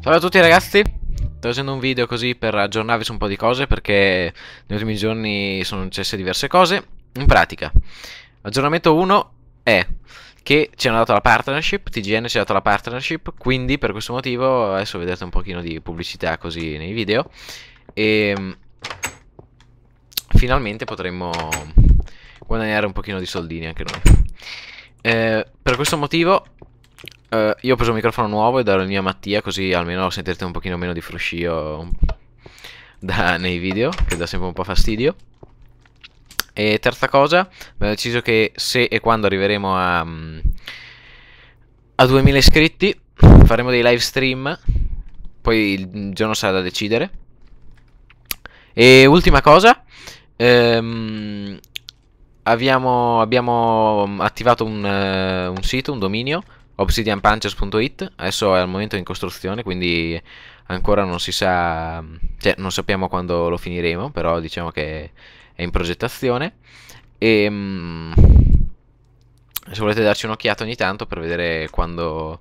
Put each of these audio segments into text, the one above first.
Ciao a tutti ragazzi, sto facendo un video così per aggiornarvi su un po' di cose perché negli ultimi giorni sono successe diverse cose. In pratica, aggiornamento 1 è che ci hanno dato la partnership, TGN ci ha dato la partnership, quindi per questo motivo adesso vedete un pochino di pubblicità così nei video e ehm, finalmente potremmo guadagnare un pochino di soldini anche noi. Eh, per questo motivo Uh, io ho preso un microfono nuovo e darò il mio a Mattia così almeno sentirete un pochino meno di fruscio da, nei video, che dà sempre un po' fastidio. E terza cosa, abbiamo deciso che se e quando arriveremo a, mm, a 2000 iscritti faremo dei live stream, poi il giorno sarà da decidere. E ultima cosa, ehm, abbiamo, abbiamo, attivato un, eh, un sito, un dominio obsidianpunchers.it adesso è al momento in costruzione quindi ancora non si sa cioè non sappiamo quando lo finiremo però diciamo che è in progettazione e ehm, se volete darci un'occhiata ogni tanto per vedere quando,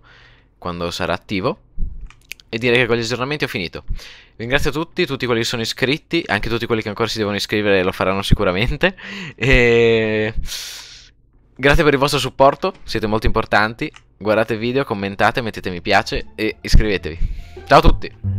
quando sarà attivo e direi che con gli aggiornamenti ho finito. Ringrazio tutti, tutti quelli che sono iscritti, anche tutti quelli che ancora si devono iscrivere lo faranno sicuramente. E... Grazie per il vostro supporto, siete molto importanti guardate il video, commentate, mettete mi piace e iscrivetevi. Ciao a tutti!